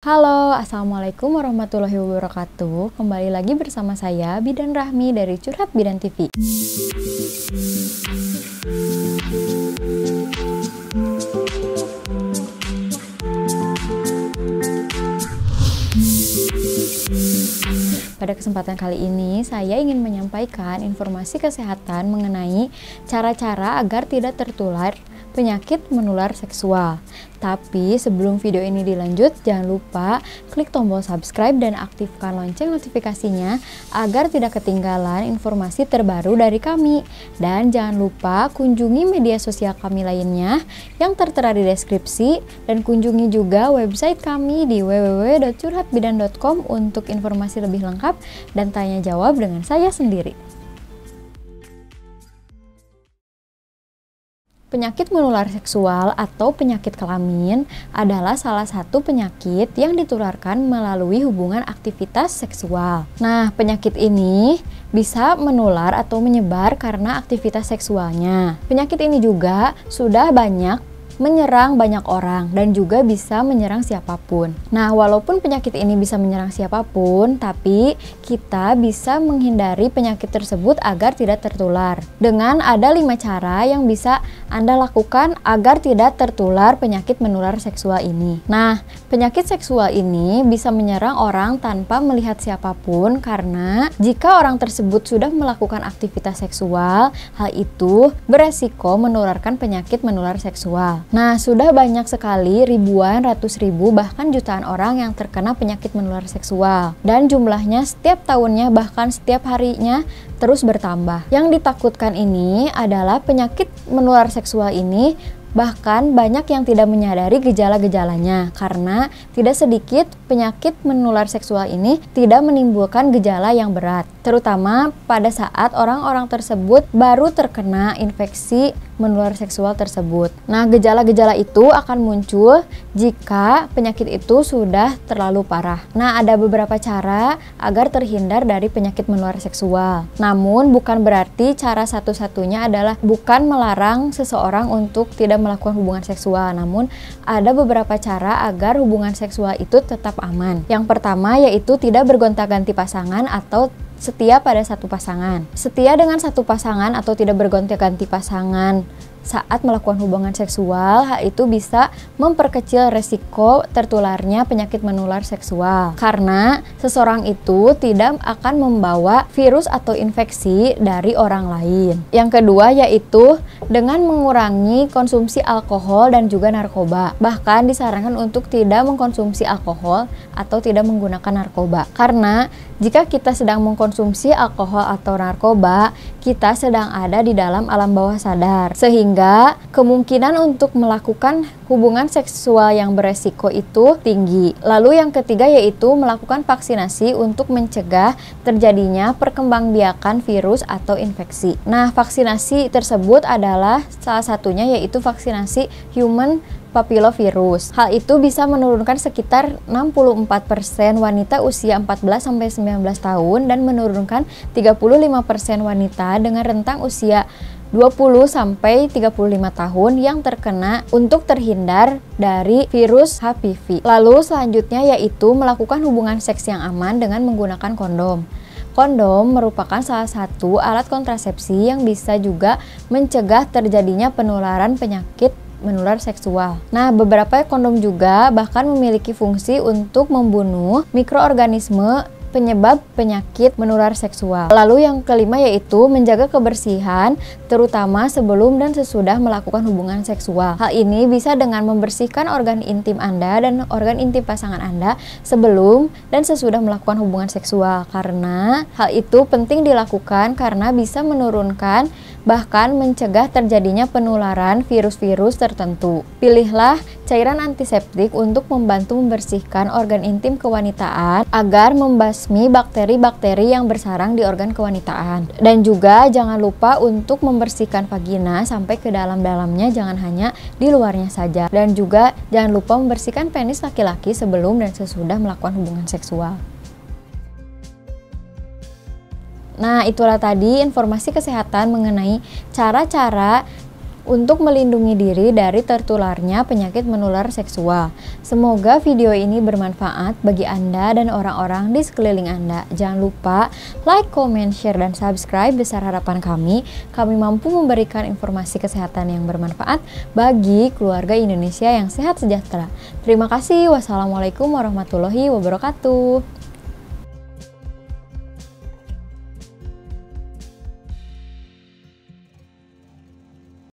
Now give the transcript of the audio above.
Halo, Assalamualaikum warahmatullahi wabarakatuh Kembali lagi bersama saya, Bidan Rahmi dari Curhat Bidan TV Pada kesempatan kali ini, saya ingin menyampaikan informasi kesehatan mengenai cara-cara agar tidak tertular penyakit menular seksual. Tapi sebelum video ini dilanjut, jangan lupa klik tombol subscribe dan aktifkan lonceng notifikasinya agar tidak ketinggalan informasi terbaru dari kami. Dan jangan lupa kunjungi media sosial kami lainnya yang tertera di deskripsi dan kunjungi juga website kami di www.curhatbidan.com untuk informasi lebih lengkap dan tanya jawab dengan saya sendiri. Penyakit menular seksual atau penyakit kelamin adalah salah satu penyakit yang ditularkan melalui hubungan aktivitas seksual. Nah, penyakit ini bisa menular atau menyebar karena aktivitas seksualnya. Penyakit ini juga sudah banyak menyerang banyak orang dan juga bisa menyerang siapapun. Nah, walaupun penyakit ini bisa menyerang siapapun, tapi kita bisa menghindari penyakit tersebut agar tidak tertular. Dengan ada lima cara yang bisa Anda lakukan agar tidak tertular penyakit menular seksual ini. Nah, penyakit seksual ini bisa menyerang orang tanpa melihat siapapun karena jika orang tersebut sudah melakukan aktivitas seksual, hal itu beresiko menularkan penyakit menular seksual. Nah, sudah banyak sekali ribuan, ratus ribu, bahkan jutaan orang yang terkena penyakit menular seksual. Dan jumlahnya setiap tahunnya, bahkan setiap harinya terus bertambah. Yang ditakutkan ini adalah penyakit menular seksual ini Bahkan banyak yang tidak menyadari gejala-gejalanya karena tidak sedikit penyakit menular seksual ini tidak menimbulkan gejala yang berat, terutama pada saat orang-orang tersebut baru terkena infeksi menular seksual tersebut. Nah, gejala-gejala itu akan muncul jika penyakit itu sudah terlalu parah. Nah, ada beberapa cara agar terhindar dari penyakit menular seksual. Namun, bukan berarti cara satu-satunya adalah bukan melarang seseorang untuk tidak melakukan hubungan seksual. Namun, ada beberapa cara agar hubungan seksual itu tetap aman. Yang pertama yaitu tidak bergonta-ganti pasangan atau setia pada satu pasangan, setia dengan satu pasangan atau tidak bergonta-ganti pasangan, saat melakukan hubungan seksual, hal itu bisa memperkecil resiko tertularnya penyakit menular seksual. Karena seseorang itu tidak akan membawa virus atau infeksi dari orang lain. Yang kedua yaitu dengan mengurangi konsumsi alkohol dan juga narkoba. Bahkan disarankan untuk tidak mengkonsumsi alkohol atau tidak menggunakan narkoba. Karena jika kita sedang mengkonsumsi alkohol atau narkoba, kita sedang ada di dalam alam bawah sadar. Sehingga sehingga kemungkinan untuk melakukan hubungan seksual yang beresiko itu tinggi. Lalu yang ketiga yaitu melakukan vaksinasi untuk mencegah terjadinya perkembangbiakan virus atau infeksi. Nah, vaksinasi tersebut adalah salah satunya yaitu vaksinasi human papillovirus. Hal itu bisa menurunkan sekitar 64% wanita usia 14 sampai 19 tahun dan menurunkan 35% wanita dengan rentang usia 20 sampai 35 tahun yang terkena untuk terhindar dari virus HPV. Lalu selanjutnya yaitu melakukan hubungan seks yang aman dengan menggunakan kondom. Kondom merupakan salah satu alat kontrasepsi yang bisa juga mencegah terjadinya penularan penyakit menular seksual. Nah, beberapa kondom juga bahkan memiliki fungsi untuk membunuh mikroorganisme penyebab penyakit menular seksual. Lalu yang kelima yaitu menjaga kebersihan terutama sebelum dan sesudah melakukan hubungan seksual. Hal ini bisa dengan membersihkan organ intim Anda dan organ intim pasangan Anda sebelum dan sesudah melakukan hubungan seksual karena hal itu penting dilakukan karena bisa menurunkan bahkan mencegah terjadinya penularan virus-virus tertentu. Pilihlah cairan antiseptik untuk membantu membersihkan organ intim kewanitaan agar membasmi bakteri-bakteri yang bersarang di organ kewanitaan. Dan juga jangan lupa untuk membersihkan vagina sampai ke dalam-dalamnya jangan hanya di luarnya saja. Dan juga jangan lupa membersihkan penis laki-laki sebelum dan sesudah melakukan hubungan seksual. Nah, itulah tadi informasi kesehatan mengenai cara-cara untuk melindungi diri dari tertularnya penyakit menular seksual. Semoga video ini bermanfaat bagi Anda dan orang-orang di sekeliling Anda. Jangan lupa like, comment, share, dan subscribe besar harapan kami. Kami mampu memberikan informasi kesehatan yang bermanfaat bagi keluarga Indonesia yang sehat sejahtera. Terima kasih. Wassalamualaikum warahmatullahi wabarakatuh.